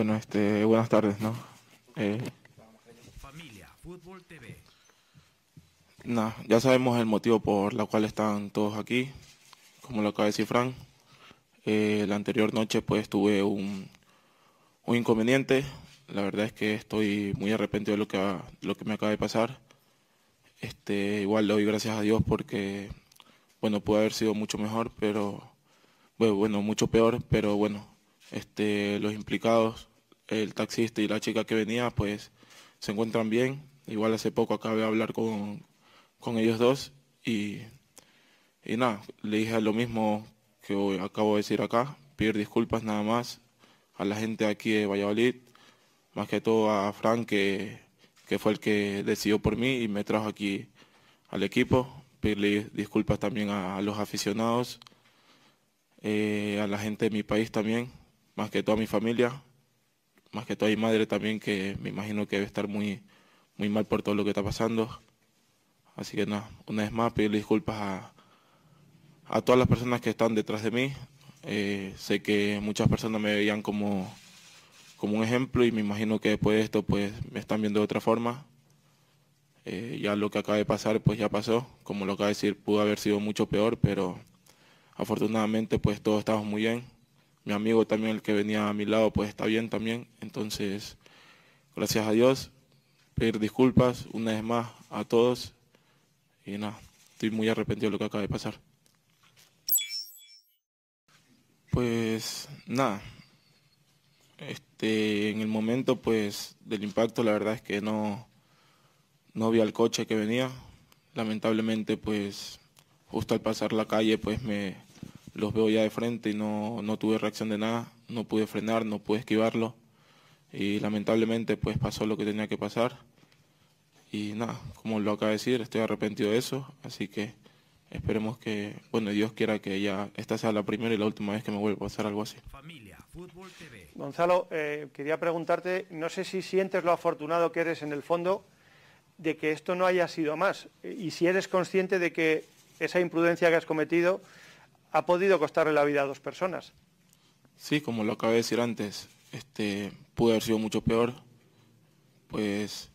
Bueno, este, buenas tardes, ¿no? Familia, Fútbol TV. ya sabemos el motivo por la cual están todos aquí, como lo acaba de decir Frank. Eh, la anterior noche pues tuve un, inconveniente. La verdad es que estoy muy arrepentido de lo que, lo que me acaba de pasar. Este, igual le doy gracias a Dios porque, bueno, pudo haber sido mucho mejor, pero, bueno, mucho peor, pero bueno, este, los implicados el taxista y la chica que venía, pues se encuentran bien. Igual hace poco acabé de hablar con, ellos dos y, nada, le dije lo mismo que hoy acabo de decir acá, pedir disculpas nada más a la gente aquí de Valladolid, más que todo a Frank que, que fue el que decidió por mí y me trajo aquí al equipo, Pido disculpas también a, los aficionados, eh, a la gente de mi país también, más que toda mi familia, más que todo hay madre también, que me imagino que debe estar muy, muy mal por todo lo que está pasando. Así que nada, una vez más pido disculpas a, todas las personas que están detrás de mí. Eh, sé que muchas personas me veían como, como un ejemplo y me imagino que después de esto pues me están viendo de otra forma. Eh, ya lo que acaba de pasar pues ya pasó, como lo acaba de decir pudo haber sido mucho peor, pero afortunadamente pues todos estamos muy bien, mi amigo también, el que venía a mi lado, pues está bien también. Entonces, gracias a Dios, pedir disculpas una vez más a todos y nada, estoy muy arrepentido de lo que acaba de pasar. Pues nada, este, en el momento pues del impacto la verdad es que no, no vi al coche que venía, lamentablemente pues justo al pasar la calle pues me, los veo ya de frente y no, no tuve reacción de nada, no pude frenar, no pude esquivarlo y lamentablemente pues pasó lo que tenía que pasar y nada, como lo acaba de decir, estoy arrepentido de eso, así que esperemos que, bueno, Dios quiera que ya esta sea la primera y la última vez que me vuelva a pasar algo así. Gonzalo, eh, quería preguntarte, no sé si sientes lo afortunado que eres en el fondo de que esto no haya sido más y si eres consciente de que esa imprudencia que has cometido ha podido costarle la vida a dos personas. Sí, como lo acabé de decir antes, este, pudo haber sido mucho peor. Pues,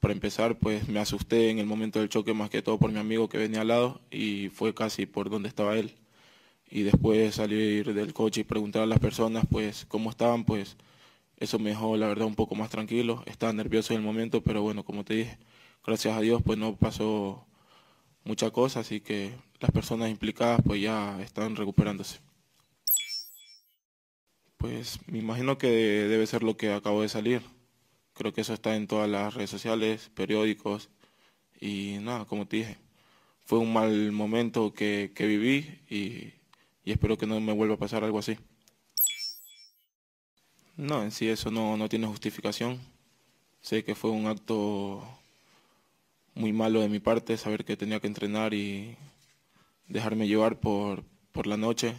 para empezar, pues me asusté en el momento del choque más que todo por mi amigo que venía al lado y fue casi por donde estaba él. Y después salir del coche y preguntar a las personas, pues, cómo estaban, pues, eso me dejó, la verdad, un poco más tranquilo. Estaba nervioso en el momento, pero bueno, como te dije, gracias a Dios, pues no pasó mucha cosa, así que las personas implicadas pues ya están recuperándose. Pues me imagino que debe ser lo que acabo de salir. Creo que eso está en todas las redes sociales, periódicos y nada, como te dije, fue un mal momento que, que viví y, y, espero que no me vuelva a pasar algo así. No, en sí eso no, no tiene justificación. Sé que fue un acto muy malo de mi parte, saber que tenía que entrenar y dejarme llevar por, por la noche.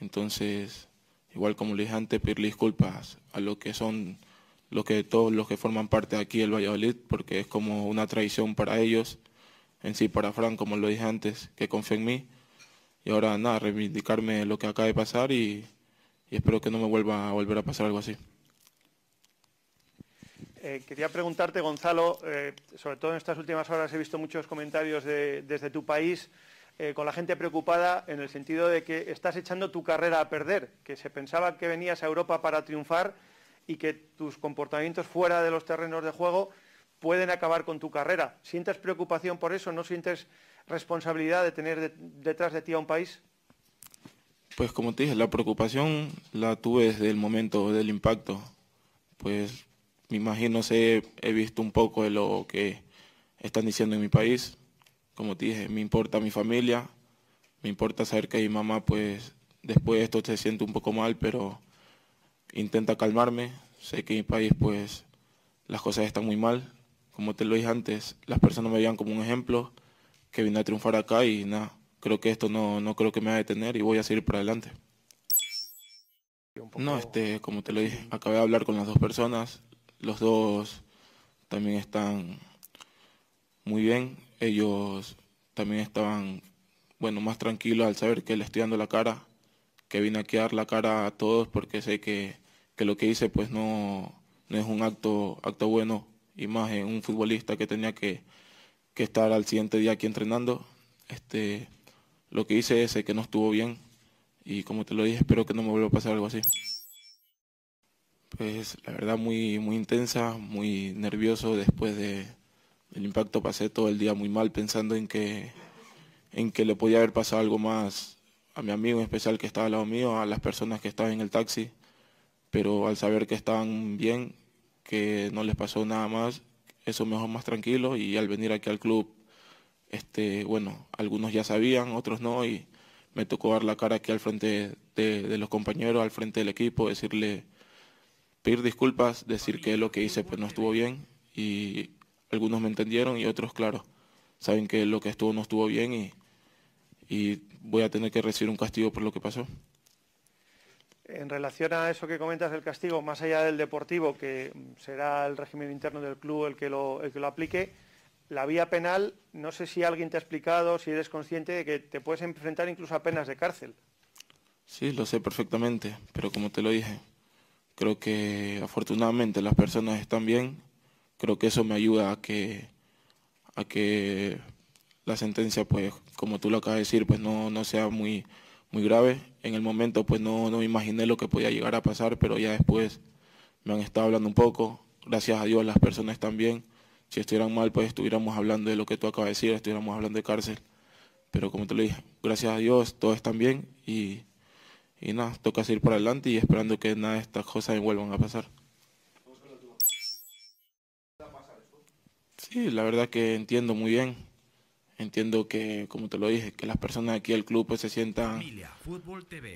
Entonces, igual como le dije antes, pedir disculpas a lo que son lo que todos los que forman parte de aquí del Valladolid, porque es como una traición para ellos, en sí para Fran, como lo dije antes, que confía en mí. Y ahora nada, reivindicarme lo que acaba de pasar y, espero que no me vuelva a volver a pasar algo así. Eh, quería preguntarte, Gonzalo, eh, sobre todo en estas últimas horas he visto muchos comentarios desde tu país eh, con la gente preocupada en el sentido de que estás echando tu carrera a perder, que se pensaba que venías a Europa para triunfar y que tus comportamientos fuera de los terrenos de juego pueden acabar con tu carrera. ¿Sientes preocupación por eso? ¿No sientes responsabilidad de tener detrás de ti a un país? Pues como te dije, la preocupación la tuve desde el momento del impacto. Pues me imagino, he visto un poco de lo que están diciendo en mi país, como te dije, me importa mi familia, me importa saber que mi mamá, pues, después de esto se siente un poco mal, pero intenta calmarme. Sé que en mi país, pues, las cosas están muy mal. Como te lo dije antes, las personas me veían como un ejemplo, que vine a triunfar acá y nada, creo que esto no, no creo que me va a detener y voy a seguir para adelante. No, este, como te lo dije, acabé de hablar con las dos personas, los dos también están muy bien, ellos también estaban, bueno, más tranquilos al saber que le estoy dando la cara, que vine a dar la cara a todos porque sé que, que lo que hice pues no, no es un acto, acto bueno y más un futbolista que tenía que, que estar al siguiente día aquí entrenando. Este, lo que hice es que no estuvo bien y como te lo dije, espero que no me vuelva a pasar algo así. Pues la verdad muy, muy intensa, muy nervioso después de, el impacto pasé todo el día muy mal pensando en que, en que le podía haber pasado algo más a mi amigo en especial que estaba al lado mío, a las personas que estaban en el taxi, pero al saber que estaban bien, que no les pasó nada más, eso me dejó más tranquilo y al venir aquí al club, este, bueno, algunos ya sabían, otros no, y me tocó dar la cara aquí al frente de, de los compañeros, al frente del equipo, decirle, pedir disculpas, decir que lo que hice pues, no estuvo bien y algunos me entendieron y otros, claro, saben que lo que estuvo no estuvo bien y, y voy a tener que recibir un castigo por lo que pasó. En relación a eso que comentas del castigo, más allá del deportivo, que será el régimen interno del club el que el que lo aplique, la vía penal, no sé si alguien te ha explicado, si eres consciente de que te puedes enfrentar incluso a penas de cárcel. Sí, lo sé perfectamente, pero como te lo dije, creo que afortunadamente las personas están bien creo que eso me ayuda a que, a que la sentencia, pues, como tú lo acabas de decir, pues no, no sea muy, muy grave. En el momento, pues no, no imaginé lo que podía llegar a pasar, pero ya después me han estado hablando un poco. Gracias a Dios las personas también. Si estuvieran mal, pues estuviéramos hablando de lo que tú acabas de decir, estuviéramos hablando de cárcel. Pero como te lo dije, gracias a Dios todo está bien y, nada, toca seguir para adelante y esperando que nada de estas cosas vuelvan a pasar. Sí, la verdad que entiendo muy bien. Entiendo que, como te lo dije, que las personas aquí del club pues, se sientan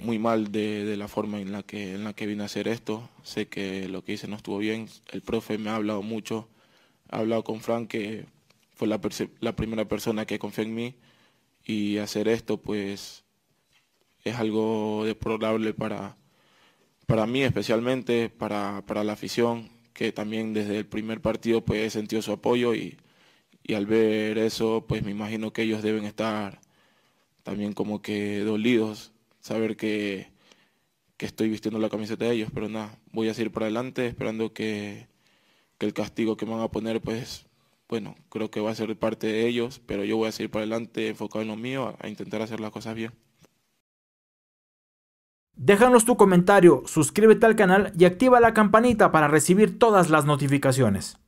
muy mal de, la forma en la, que, en la que vine a hacer esto. Sé que lo que hice no estuvo bien. El profe me ha hablado mucho. Ha hablado con Frank, que fue la, primera persona que confió en mí. Y hacer esto, pues, es algo deplorable para, para mí especialmente, para, para la afición que también desde el primer partido pues he sentido su apoyo y, al ver eso pues me imagino que ellos deben estar también como que dolidos, saber que, estoy vistiendo la camiseta de ellos, pero nada, voy a seguir para adelante esperando que, el castigo que me van a poner pues bueno, creo que va a ser parte de ellos, pero yo voy a seguir para adelante enfocado en lo mío, a intentar hacer las cosas bien. Déjanos tu comentario, suscríbete al canal y activa la campanita para recibir todas las notificaciones.